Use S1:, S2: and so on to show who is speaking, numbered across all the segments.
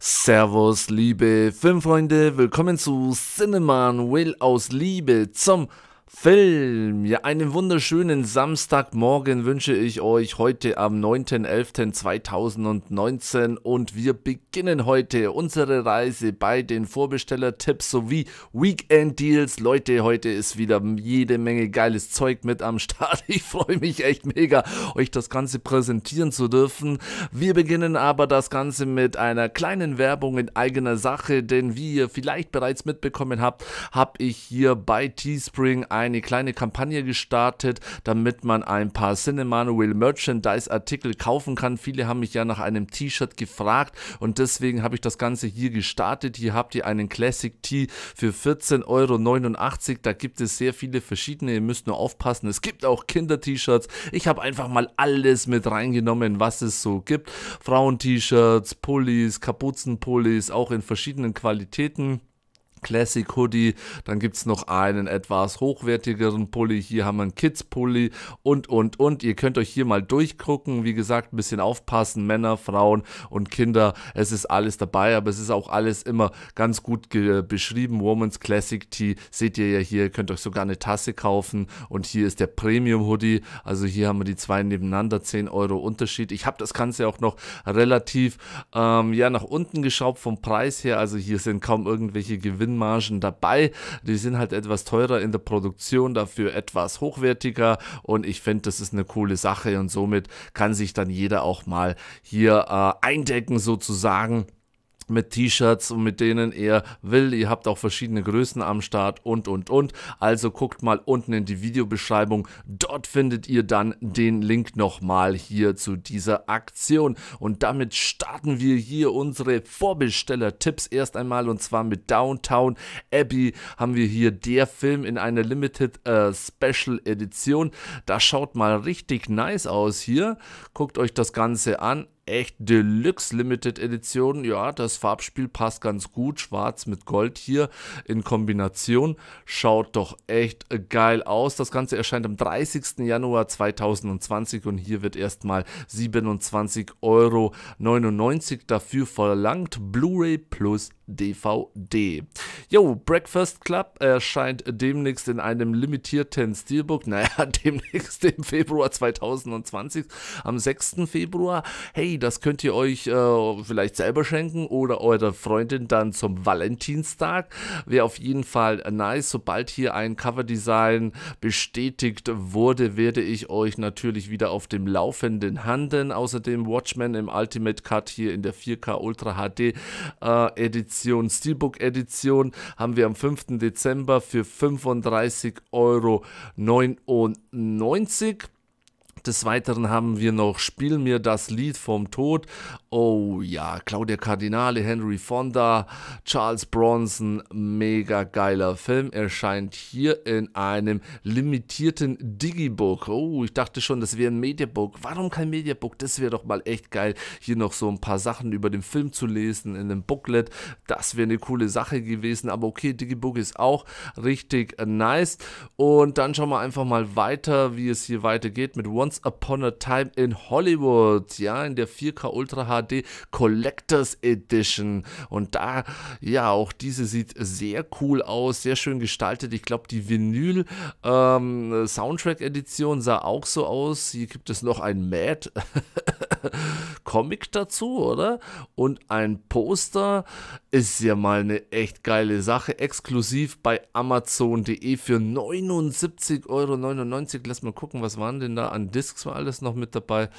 S1: Servus, liebe Filmfreunde, willkommen zu Cineman Will aus Liebe zum Film. Ja, einen wunderschönen Samstagmorgen wünsche ich euch heute am 9.11.2019 und wir beginnen heute unsere Reise bei den Vorbesteller-Tipps sowie Weekend Deals. Leute, heute ist wieder jede Menge geiles Zeug mit am Start. Ich freue mich echt mega, euch das Ganze präsentieren zu dürfen. Wir beginnen aber das Ganze mit einer kleinen Werbung in eigener Sache, denn wie ihr vielleicht bereits mitbekommen habt, habe ich hier bei Teespring ein eine kleine Kampagne gestartet, damit man ein paar Cinemanuel Merchandise Artikel kaufen kann. Viele haben mich ja nach einem T-Shirt gefragt und deswegen habe ich das Ganze hier gestartet. Hier habt ihr einen Classic Tee für 14,89 Euro. Da gibt es sehr viele verschiedene. Ihr müsst nur aufpassen. Es gibt auch Kinder-T-Shirts. Ich habe einfach mal alles mit reingenommen, was es so gibt. Frauen-T-Shirts, Pullis, Kapuzenpullis, auch in verschiedenen Qualitäten. Classic Hoodie, dann gibt es noch einen etwas hochwertigeren Pulli, hier haben wir einen Kids Pulli und und und. Ihr könnt euch hier mal durchgucken, wie gesagt, ein bisschen aufpassen, Männer, Frauen und Kinder, es ist alles dabei, aber es ist auch alles immer ganz gut beschrieben. Woman's Classic Tee seht ihr ja hier, ihr könnt euch sogar eine Tasse kaufen und hier ist der Premium Hoodie, also hier haben wir die zwei nebeneinander, 10 Euro Unterschied. Ich habe das Ganze auch noch relativ ähm, ja, nach unten geschraubt vom Preis her, also hier sind kaum irgendwelche Gewinne Gewinnmargen dabei. Die sind halt etwas teurer in der Produktion, dafür etwas hochwertiger und ich finde, das ist eine coole Sache und somit kann sich dann jeder auch mal hier äh, eindecken sozusagen. Tests mit T-Shirts und mit denen er will. Ihr habt auch verschiedene Größen am Start und und und. Also guckt mal unten in die Videobeschreibung. Dort findet ihr dann den Link nochmal hier zu dieser Aktion. Und damit starten wir hier unsere Vorbesteller-Tipps erst einmal und zwar mit Downtown Abbey haben wir hier der Film in einer Limited äh, Special Edition. Das schaut mal richtig nice aus hier. Guckt euch das Ganze an echt Deluxe Limited Edition. Ja, das Farbspiel passt ganz gut. Schwarz mit Gold hier in Kombination. Schaut doch echt geil aus. Das Ganze erscheint am 30. Januar 2020 und hier wird erstmal 27,99 Euro dafür verlangt. Blu-ray plus DVD. Yo, Breakfast Club erscheint demnächst in einem limitierten Steelbook. Naja, demnächst im Februar 2020, am 6. Februar. Hey, das könnt ihr euch äh, vielleicht selber schenken oder eurer Freundin dann zum Valentinstag. Wäre auf jeden Fall nice. Sobald hier ein Coverdesign bestätigt wurde, werde ich euch natürlich wieder auf dem Laufenden handeln. Außerdem Watchmen im Ultimate Cut hier in der 4K Ultra HD äh, Edition, Steelbook Edition, haben wir am 5. Dezember für 35,99 Euro. Des Weiteren haben wir noch Spiel mir das Lied vom Tod Oh ja, Claudia Cardinale, Henry Fonda, Charles Bronson, mega geiler Film. Erscheint hier in einem limitierten Digibook. Oh, ich dachte schon, das wäre ein Mediabook. Warum kein Mediabook? Das wäre doch mal echt geil, hier noch so ein paar Sachen über den Film zu lesen in einem Booklet. Das wäre eine coole Sache gewesen. Aber okay, Digibook ist auch richtig nice. Und dann schauen wir einfach mal weiter, wie es hier weitergeht mit Once Upon a Time in Hollywood. Ja, in der 4K Ultra HD. HD Collectors Edition. Und da, ja, auch diese sieht sehr cool aus, sehr schön gestaltet. Ich glaube, die Vinyl ähm, Soundtrack Edition sah auch so aus. Hier gibt es noch ein Mad Comic dazu, oder? Und ein Poster ist ja mal eine echt geile Sache. Exklusiv bei Amazon.de für 79,99 Euro. Lass mal gucken, was waren denn da an Discs war alles noch mit dabei?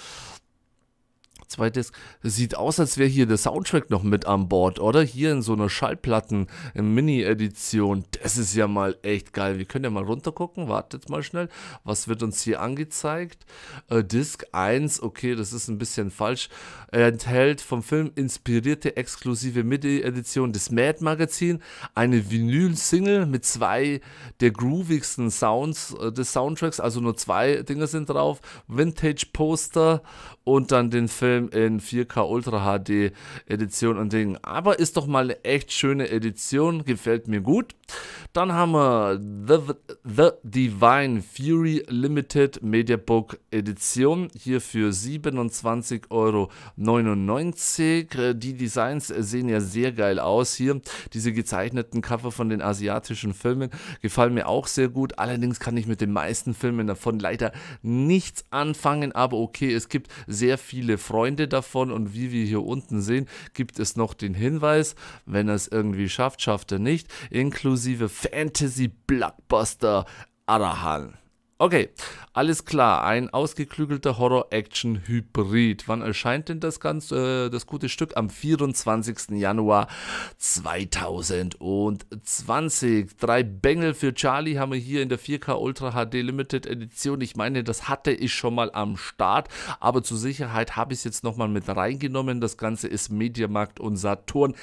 S1: zwei Discs. Sieht aus, als wäre hier der Soundtrack noch mit an Bord, oder? Hier in so einer Schallplatten-Mini-Edition. Das ist ja mal echt geil. Wir können ja mal runtergucken. Wartet mal schnell. Was wird uns hier angezeigt? Äh, Disc 1, okay, das ist ein bisschen falsch. Er enthält vom Film inspirierte exklusive Mini-Edition des Mad Magazin. Eine Vinyl-Single mit zwei der groovigsten Sounds äh, des Soundtracks. Also nur zwei Dinge sind drauf. Vintage-Poster und dann den Film allem in 4K Ultra HD Edition und Dingen. Aber ist doch mal eine echt schöne Edition, gefällt mir gut. Dann haben wir The, The Divine Fury Limited Mediabook Edition, hier für 27,99 Euro. Äh, die Designs sehen ja sehr geil aus hier. Diese gezeichneten Cover von den asiatischen Filmen gefallen mir auch sehr gut. Allerdings kann ich mit den meisten Filmen davon leider nichts anfangen, aber okay, es gibt sehr viele Freunde Freunde davon und wie wir hier unten sehen, gibt es noch den Hinweis, wenn er es irgendwie schafft, schafft er nicht, inklusive Fantasy Blockbuster Arahan. Okay, alles klar. Ein ausgeklügelter Horror-Action-Hybrid. Wann erscheint denn das ganze, äh, das gute Stück? Am 24. Januar 2020. Drei Bengel für Charlie haben wir hier in der 4K Ultra HD Limited Edition. Ich meine, das hatte ich schon mal am Start, aber zur Sicherheit habe ich es jetzt nochmal mit reingenommen. Das Ganze ist Mediamarkt und Saturn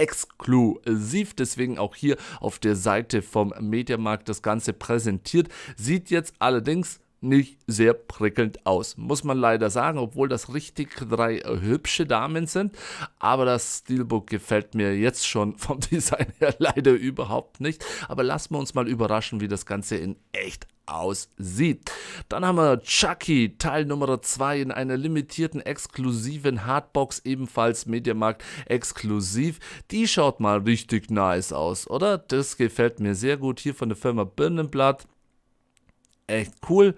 S1: exklusiv. Deswegen auch hier auf der Seite vom Mediamarkt das Ganze präsentiert. Sieht jetzt allerdings nicht sehr prickelnd aus, muss man leider sagen, obwohl das richtig drei äh, hübsche Damen sind. Aber das Steelbook gefällt mir jetzt schon vom Design her leider überhaupt nicht. Aber lassen wir uns mal überraschen, wie das Ganze in echt aussieht. Dann haben wir Chucky, Teil Nummer 2 in einer limitierten, exklusiven Hardbox, ebenfalls Mediamarkt exklusiv. Die schaut mal richtig nice aus, oder? Das gefällt mir sehr gut, hier von der Firma Birnenblatt. Echt cool.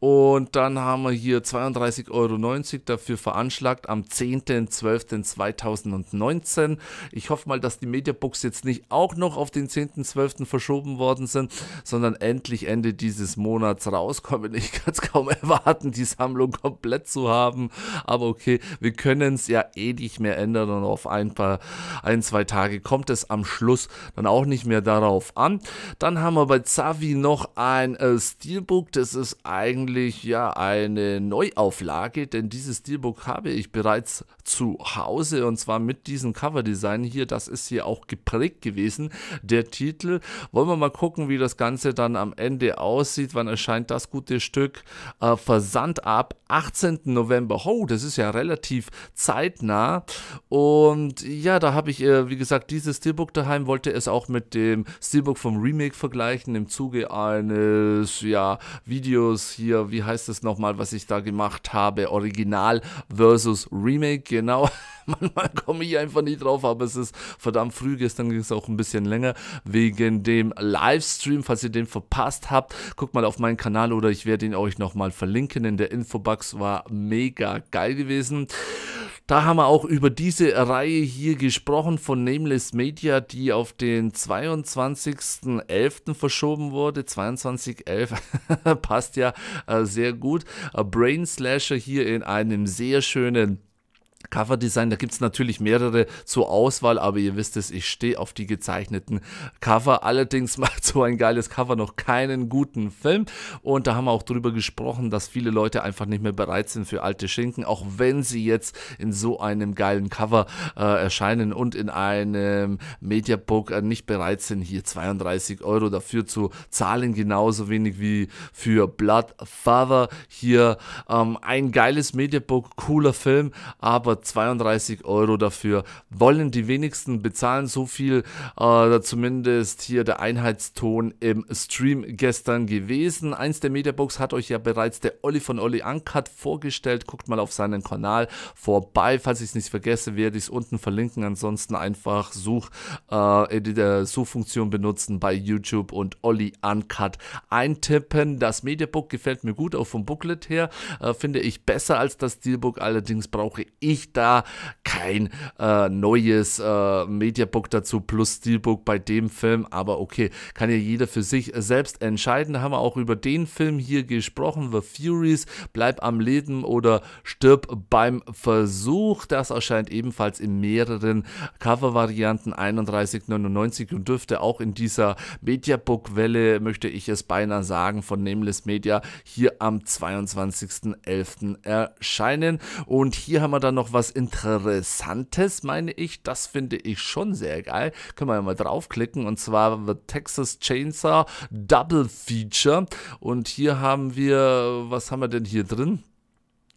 S1: Und dann haben wir hier 32,90 Euro dafür veranschlagt am 10.12.2019. Ich hoffe mal, dass die Mediabooks jetzt nicht auch noch auf den 10.12. verschoben worden sind, sondern endlich Ende dieses Monats rauskommen. Ich kann es kaum erwarten, die Sammlung komplett zu haben. Aber okay, wir können es ja eh nicht mehr ändern und auf ein paar, ein, zwei Tage kommt es am Schluss dann auch nicht mehr darauf an. Dann haben wir bei Zavi noch ein äh, Steelbook. Das ist eigentlich eigentlich ja eine Neuauflage, denn dieses Steelbook habe ich bereits zu Hause und zwar mit diesem Coverdesign hier. Das ist hier auch geprägt gewesen, der Titel. Wollen wir mal gucken, wie das Ganze dann am Ende aussieht. Wann erscheint das gute Stück? Äh, Versand ab 18. November. Oh, das ist ja relativ zeitnah. Und ja, da habe ich, äh, wie gesagt, dieses Steelbook daheim, wollte es auch mit dem Steelbook vom Remake vergleichen im Zuge eines ja, Videos hier hier, wie heißt das nochmal, was ich da gemacht habe? Original versus Remake, genau. Manchmal komme ich einfach nicht drauf, aber es ist verdammt früh. Gestern ging es auch ein bisschen länger wegen dem Livestream. Falls ihr den verpasst habt, guckt mal auf meinen Kanal oder ich werde ihn euch nochmal verlinken. In der Infobox war mega geil gewesen. Da haben wir auch über diese Reihe hier gesprochen von Nameless Media, die auf den 22.11. verschoben wurde. 22.11 passt ja äh, sehr gut. Äh, Brain Slasher hier in einem sehr schönen Coverdesign, da gibt es natürlich mehrere zur Auswahl, aber ihr wisst es, ich stehe auf die gezeichneten Cover. Allerdings macht so ein geiles Cover noch keinen guten Film. Und da haben wir auch darüber gesprochen, dass viele Leute einfach nicht mehr bereit sind für alte Schinken, auch wenn sie jetzt in so einem geilen Cover äh, erscheinen und in einem Mediabook äh, nicht bereit sind, hier 32 Euro dafür zu zahlen, genauso wenig wie für Blood Father. Hier ähm, ein geiles Mediabook, cooler Film, aber aber 32 Euro dafür wollen die wenigsten bezahlen. So viel äh, zumindest hier der Einheitston im Stream gestern gewesen. Eins der Mediabox hat euch ja bereits der Olli von Olli Ankat vorgestellt. Guckt mal auf seinen Kanal vorbei. Falls ich es nicht vergesse, werde ich es unten verlinken. Ansonsten einfach Such, äh, die, die äh, Suchfunktion benutzen bei YouTube und Olli Uncut eintippen. Das Mediabook gefällt mir gut, auch vom Booklet her. Äh, finde ich besser als das Steelbook. Allerdings brauche ich ich da kein äh, neues äh, Mediabook dazu plus Steelbook bei dem Film, aber okay, kann ja jeder für sich selbst entscheiden. Da haben wir auch über den Film hier gesprochen, The Furies, Bleib am Leben oder Stirb beim Versuch. Das erscheint ebenfalls in mehreren Covervarianten 31,99 und dürfte auch in dieser Mediabook-Welle, möchte ich es beinahe sagen, von Nameless Media hier am 22.11. erscheinen. Und hier haben wir dann noch was Interessantes, meine ich. Das finde ich schon sehr geil. Können wir ja mal draufklicken. Und zwar The Texas Chainsaw Double Feature. Und hier haben wir, was haben wir denn hier drin?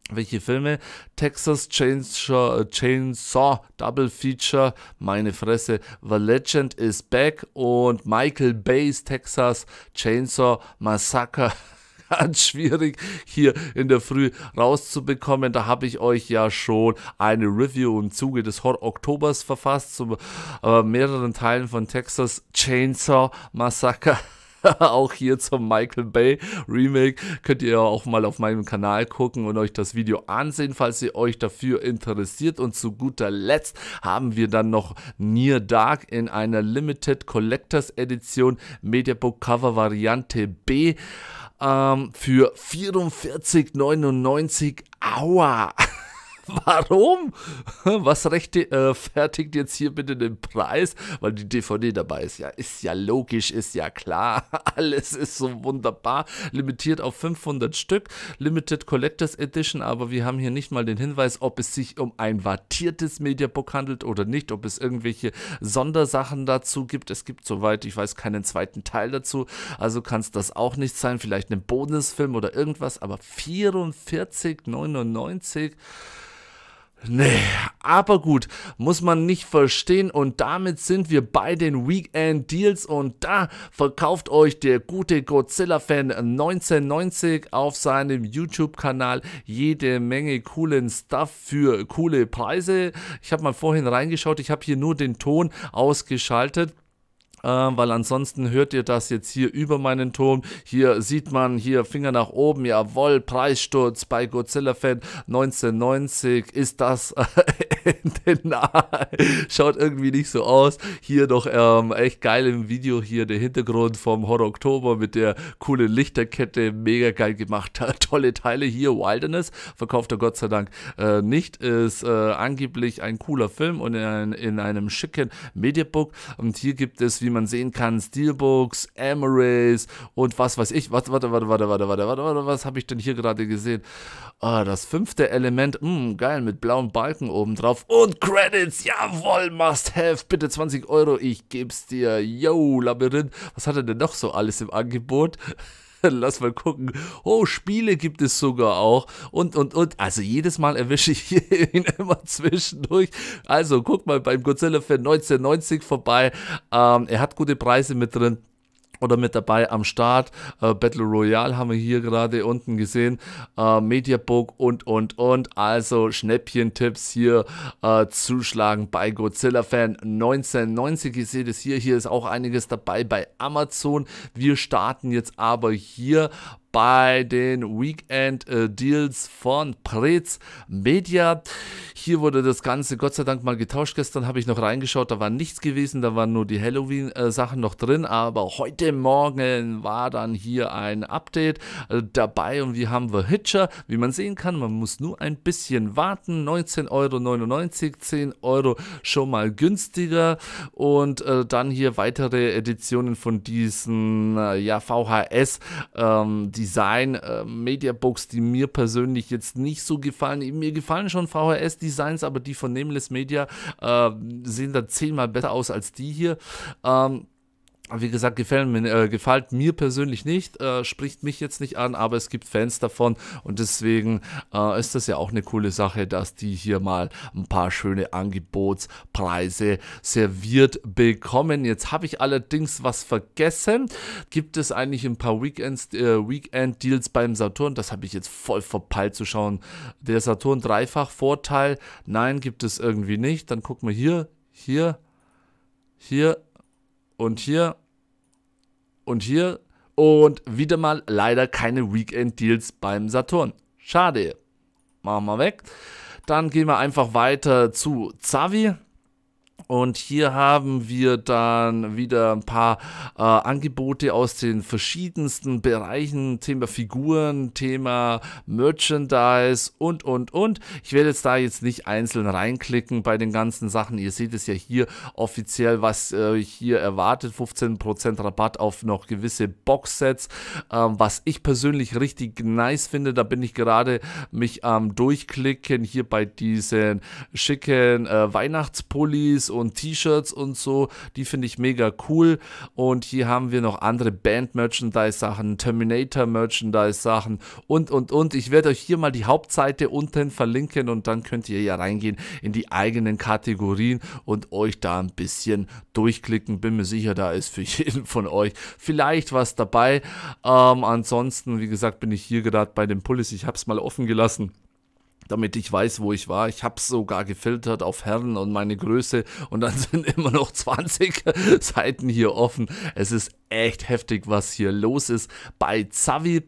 S1: Welche Filme? Texas Chainsaw, Chainsaw Double Feature, meine Fresse, The Legend is Back und Michael Bay's Texas Chainsaw Massacre ganz schwierig hier in der Früh rauszubekommen. Da habe ich euch ja schon eine Review im Zuge des Hot Oktobers verfasst, zu äh, mehreren Teilen von Texas Chainsaw Massacre. auch hier zum Michael Bay Remake könnt ihr auch mal auf meinem Kanal gucken und euch das Video ansehen, falls ihr euch dafür interessiert. Und zu guter Letzt haben wir dann noch Near Dark in einer Limited Collectors Edition Mediabook Cover Variante B ähm, für 44,99. Aua! Warum? Was rechtfertigt äh, jetzt hier bitte den Preis? Weil die DVD dabei ist. Ja, ist ja logisch, ist ja klar. Alles ist so wunderbar. Limitiert auf 500 Stück. Limited Collectors Edition. Aber wir haben hier nicht mal den Hinweis, ob es sich um ein wartiertes Mediabook handelt oder nicht. Ob es irgendwelche Sondersachen dazu gibt. Es gibt, soweit ich weiß, keinen zweiten Teil dazu. Also kann es das auch nicht sein. Vielleicht einen Bonusfilm oder irgendwas. Aber 44,99. Nee, aber gut, muss man nicht verstehen und damit sind wir bei den Weekend Deals und da verkauft euch der gute Godzilla-Fan 1990 auf seinem YouTube-Kanal jede Menge coolen Stuff für coole Preise. Ich habe mal vorhin reingeschaut, ich habe hier nur den Ton ausgeschaltet äh, weil ansonsten hört ihr das jetzt hier über meinen Ton. Hier sieht man hier Finger nach oben, jawohl, Preissturz bei Godzilla Fan 1990 ist das äh, na, schaut irgendwie nicht so aus. Hier doch ähm, echt geil im Video hier der Hintergrund vom Horror Oktober mit der coolen Lichterkette, mega geil gemacht. Tolle Teile hier, Wilderness, verkauft er Gott sei Dank äh, nicht, ist äh, angeblich ein cooler Film und in, in einem schicken Mediabook. Und hier gibt es, wie man sehen kann, Steelbooks, Emeralds und was weiß ich. Warte, warte, warte, warte, warte, warte, warte, was habe ich denn hier gerade gesehen? Ah, das fünfte Element, mh, hm, geil, mit blauen Balken oben drauf drauf und Credits, jawoll, must have, bitte 20 Euro, ich geb's dir, yo, Labyrinth, was hat er denn noch so alles im Angebot? Lass mal gucken. Oh, Spiele gibt es sogar auch. Und, und, und. Also jedes Mal erwische ich ihn immer zwischendurch. Also guck mal beim Godzilla Fan 1990 vorbei. Ähm, er hat gute Preise mit drin oder mit dabei am Start. Äh, Battle Royale haben wir hier gerade unten gesehen. Äh, Mediabook und, und, und. Also Schnäppchen-Tipps hier äh, zuschlagen bei Godzilla Fan 1990. Ihr seht es hier. Hier ist auch einiges dabei bei Amazon. Wir starten jetzt aber hier bei den Weekend äh, Deals von Prez Media. Hier wurde das Ganze Gott sei Dank mal getauscht. Gestern habe ich noch reingeschaut, da war nichts gewesen, da waren nur die Halloween-Sachen äh, noch drin, aber heute Morgen war dann hier ein Update äh, dabei und wir haben The Hitcher, wie man sehen kann, man muss nur ein bisschen warten, 19,99 Euro, 10 Euro schon mal günstiger und äh, dann hier weitere Editionen von diesen äh, ja, VHS, ähm, die Design, äh, Mediabooks, die mir persönlich jetzt nicht so gefallen. Mir gefallen schon VHS-Designs, aber die von Nameless Media äh, sehen da zehnmal besser aus als die hier. Ähm, wie gesagt, gefällt mir, äh, gefällt mir persönlich nicht, äh, spricht mich jetzt nicht an, aber es gibt Fans davon und deswegen äh, ist das ja auch eine coole Sache, dass die hier mal ein paar schöne Angebotspreise serviert bekommen. Jetzt habe ich allerdings was vergessen. Gibt es eigentlich ein paar Weekends, äh, Weekend-Deals beim Saturn? Das habe ich jetzt voll verpeilt zu schauen. Der Saturn dreifach Vorteil? Nein, gibt es irgendwie nicht. Dann gucken wir hier, hier, hier und hier und hier und wieder mal leider keine Weekend-Deals beim Saturn. Schade. Machen wir weg. Dann gehen wir einfach weiter zu Zavi. Und hier haben wir dann wieder ein paar äh, Angebote aus den verschiedensten Bereichen, Thema Figuren, Thema Merchandise und, und, und. Ich werde jetzt da jetzt nicht einzeln reinklicken bei den ganzen Sachen. Ihr seht es ja hier offiziell, was äh, hier erwartet. 15% Rabatt auf noch gewisse Boxsets, äh, was ich persönlich richtig nice finde. Da bin ich gerade mich am ähm, Durchklicken hier bei diesen schicken äh, Weihnachtspullis und und T-Shirts und so. Die finde ich mega cool. Und hier haben wir noch andere Band-Merchandise-Sachen, Terminator-Merchandise-Sachen und, und, und. Ich werde euch hier mal die Hauptseite unten verlinken und dann könnt ihr ja reingehen in die eigenen Kategorien und euch da ein bisschen durchklicken. Bin mir sicher, da ist für jeden von euch vielleicht was dabei. Ähm, ansonsten, wie gesagt, bin ich hier gerade bei den Pullis. Ich habe es mal offen gelassen damit ich weiß, wo ich war. Ich habe es sogar gefiltert auf Herren und meine Größe und dann sind immer noch 20 Seiten hier offen. Es ist echt heftig, was hier los ist bei Zavi.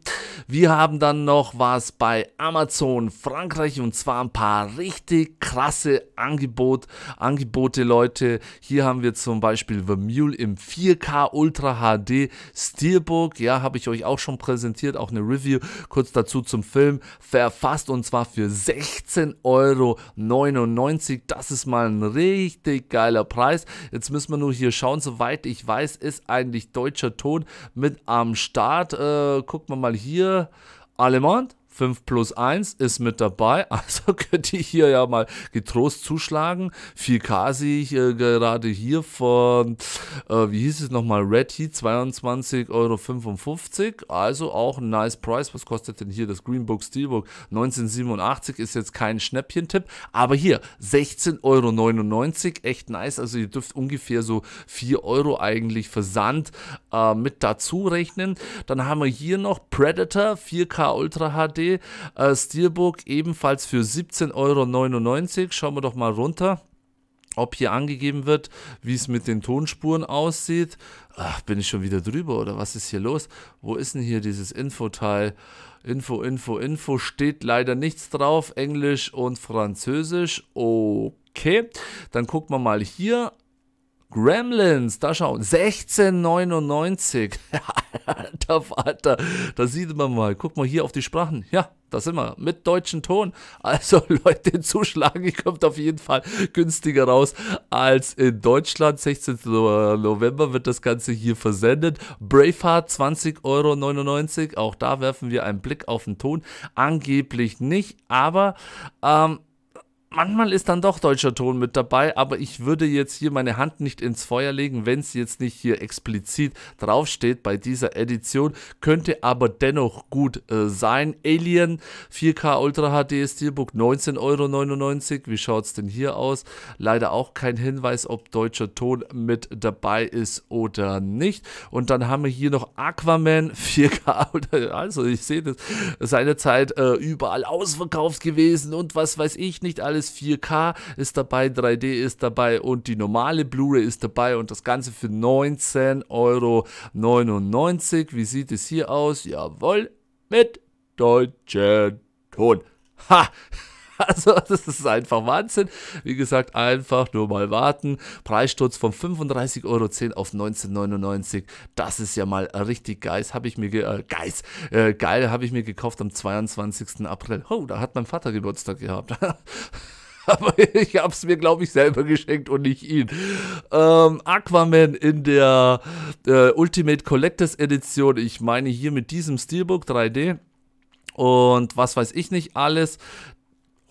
S1: Wir haben dann noch was bei Amazon Frankreich und zwar ein paar richtig krasse Angebot, Angebote, Leute. Hier haben wir zum Beispiel Vermule im 4K Ultra HD Steelbook. Ja, habe ich euch auch schon präsentiert, auch eine Review kurz dazu zum Film verfasst und zwar für 16,99 Euro. Das ist mal ein richtig geiler Preis. Jetzt müssen wir nur hier schauen, soweit ich weiß, ist eigentlich Deutsch deutscher Ton mit am Start. Äh, gucken wir mal hier. Allemand. 5 plus 1 ist mit dabei, also könnt ihr hier ja mal getrost zuschlagen. 4K sehe ich äh, gerade hier von, äh, wie hieß es nochmal, Red Heat, 22,55 Euro. Also auch ein nice Price. Was kostet denn hier das Green Book Steelbook? 1987 ist jetzt kein Schnäppchentipp, aber hier 16,99 Euro, echt nice. Also ihr dürft ungefähr so 4 Euro eigentlich Versand äh, mit dazu rechnen. Dann haben wir hier noch Predator 4K Ultra HD äh, Steelbook ebenfalls für 17,99 Euro. Schauen wir doch mal runter ob hier angegeben wird, wie es mit den Tonspuren aussieht. Ach, bin ich schon wieder drüber oder was ist hier los? Wo ist denn hier dieses Infoteil? Info, Info, Info steht leider nichts drauf. Englisch und Französisch. Okay, dann gucken wir mal hier. Gremlins, da schauen, 1699. Alter Vater, da sieht man mal. Guck mal hier auf die Sprachen. Ja, da sind wir. Mit deutschen Ton. Also Leute, zuschlagen, ihr kommt auf jeden Fall günstiger raus als in Deutschland. 16. November wird das Ganze hier versendet. Braveheart 20,99 Euro. Auch da werfen wir einen Blick auf den Ton. Angeblich nicht, aber ähm, manchmal ist dann doch deutscher Ton mit dabei, aber ich würde jetzt hier meine Hand nicht ins Feuer legen, wenn es jetzt nicht hier explizit draufsteht bei dieser Edition, könnte aber dennoch gut äh, sein. Alien 4K Ultra HD Steelbook 19,99 Euro, wie schaut es denn hier aus? Leider auch kein Hinweis, ob deutscher Ton mit dabei ist oder nicht. Und dann haben wir hier noch Aquaman 4K, also ich sehe das, seinerzeit äh, überall ausverkauft gewesen und was weiß ich nicht alles ist, 4K ist dabei, 3D ist dabei und die normale Blu-ray ist dabei und das Ganze für 19,99 Euro. Wie sieht es hier aus? Jawohl, mit deutschen Ton. Ha! Also, das ist einfach Wahnsinn. Wie gesagt, einfach nur mal warten. Preissturz von 35,10 Euro auf 19,99. Das ist ja mal richtig geil. Habe ich mir, ge äh, Geis, äh, geil, habe ich mir gekauft am 22. April. Oh, da hat mein Vater Geburtstag gehabt. aber ich habe es mir, glaube ich, selber geschenkt und nicht ihn. Ähm, Aquaman in der äh, Ultimate Collectors Edition, ich meine hier mit diesem Steelbook 3D. Und was weiß ich nicht alles.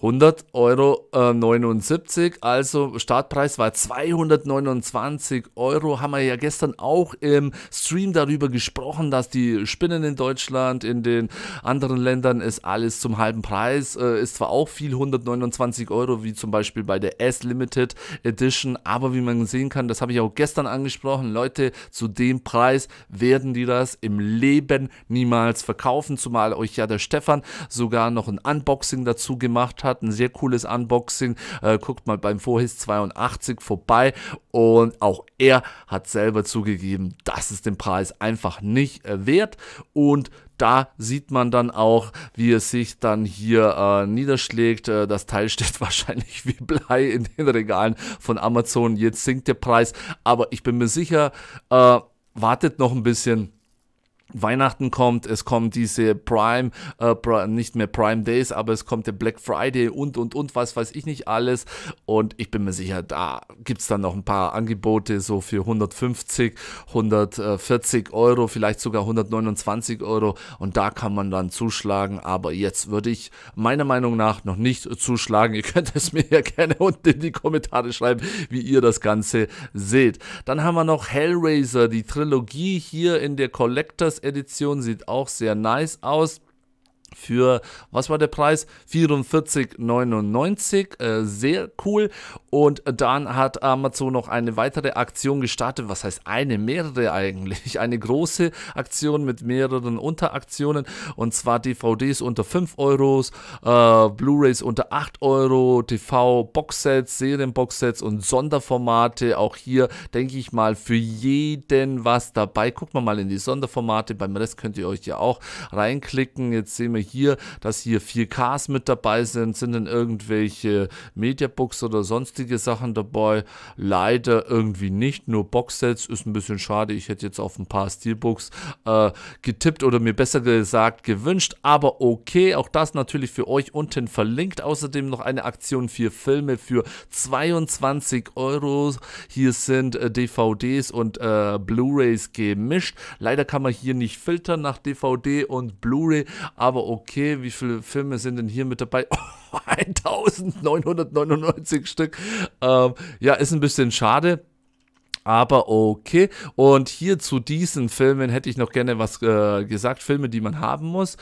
S1: 100,79 Euro äh, also Startpreis war 229 Euro. Haben wir ja gestern auch im Stream darüber gesprochen, dass die Spinnen in Deutschland, in den anderen Ländern ist alles zum halben Preis. Äh, ist zwar auch viel 129 Euro, wie zum Beispiel bei der S Limited Edition, aber wie man sehen kann, das habe ich auch gestern angesprochen, Leute, zu dem Preis werden die das im Leben niemals verkaufen, zumal euch ja der Stefan sogar noch ein Unboxing dazu gemacht hat hat ein sehr cooles Unboxing. Äh, guckt mal beim Vorhis 82 vorbei. Und auch er hat selber zugegeben, dass es den Preis einfach nicht äh, wert. Und da sieht man dann auch, wie es sich dann hier äh, niederschlägt. Äh, das Teil steht wahrscheinlich wie Blei in den Regalen von Amazon. Jetzt sinkt der Preis, aber ich bin mir sicher, äh, wartet noch ein bisschen Weihnachten kommt, es kommt diese Prime, äh, nicht mehr Prime Days, aber es kommt der Black Friday und, und, und, was weiß ich nicht alles. Und ich bin mir sicher, da gibt es dann noch ein paar Angebote, so für 150, 140 Euro, vielleicht sogar 129 Euro. Und da kann man dann zuschlagen. Aber jetzt würde ich meiner Meinung nach noch nicht zuschlagen. Ihr könnt es mir ja gerne unten in die Kommentare schreiben, wie ihr das Ganze seht. Dann haben wir noch Hellraiser, die Trilogie hier in der Collectors Collectors Edition sieht auch sehr nice aus für, was war der Preis? 44,99. Äh, sehr cool. Und dann hat Amazon noch eine weitere Aktion gestartet. Was heißt eine? Mehrere eigentlich. Eine große Aktion mit mehreren Unteraktionen. Und zwar DVDs unter 5 Euro, äh, Blu-rays unter 8 Euro, TV-Boxsets, Serienboxsets und Sonderformate. Auch hier denke ich mal für jeden was dabei. Gucken wir mal in die Sonderformate. Beim Rest könnt ihr euch ja auch reinklicken. Jetzt sehen wir hier, dass hier 4Ks mit dabei sind, sind denn irgendwelche Mediabooks oder sonstige Sachen dabei. Leider irgendwie nicht, nur Boxsets ist ein bisschen schade. Ich hätte jetzt auf ein paar Steelbooks äh, getippt oder mir besser gesagt gewünscht, aber okay, auch das natürlich für euch unten verlinkt. Außerdem noch eine Aktion für Filme für 22 Euro. Hier sind äh, DVDs und äh, Blu-rays gemischt. Leider kann man hier nicht filtern nach DVD und Blu-ray, aber okay okay, wie viele Filme sind denn hier mit dabei? Oh, 1999 Stück. Ähm, ja, ist ein bisschen schade. Aber okay. Und hier zu diesen Filmen hätte ich noch gerne was äh, gesagt. Filme, die man haben muss,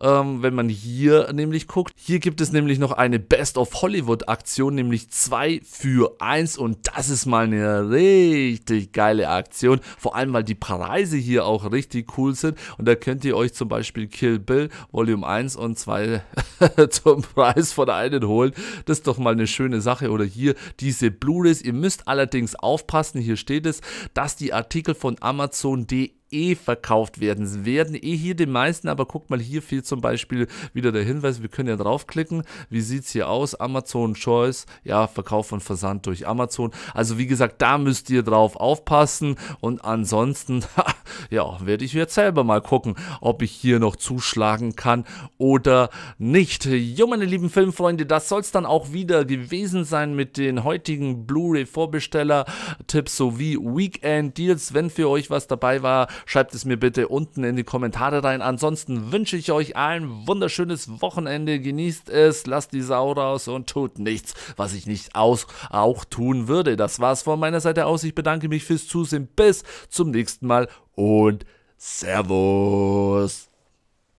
S1: ähm, wenn man hier nämlich guckt. Hier gibt es nämlich noch eine Best of Hollywood Aktion, nämlich 2 für 1. Und das ist mal eine richtig geile Aktion. Vor allem, weil die Preise hier auch richtig cool sind. Und da könnt ihr euch zum Beispiel Kill Bill Volume 1 und 2 zum Preis von einem holen. Das ist doch mal eine schöne Sache. Oder hier diese Blu-rays. Ihr müsst allerdings aufpassen. Hier steht steht es, dass die Artikel von Amazon.de eh verkauft werden. Sie werden eh hier den meisten, aber guck mal, hier fehlt zum Beispiel wieder der Hinweis, wir können ja draufklicken. Wie sieht es hier aus? Amazon Choice, ja, Verkauf und Versand durch Amazon. Also wie gesagt, da müsst ihr drauf aufpassen und ansonsten, ja, werde ich jetzt selber mal gucken, ob ich hier noch zuschlagen kann oder nicht. Jo, meine lieben Filmfreunde, das soll es dann auch wieder gewesen sein mit den heutigen Blu-ray Vorbesteller-Tipps sowie Weekend-Deals. Wenn für euch was dabei war, Schreibt es mir bitte unten in die Kommentare rein. Ansonsten wünsche ich euch ein wunderschönes Wochenende. Genießt es, lasst die Sau raus und tut nichts, was ich nicht aus, auch tun würde. Das war's von meiner Seite aus. Ich bedanke mich fürs Zusehen. Bis zum nächsten Mal und Servus.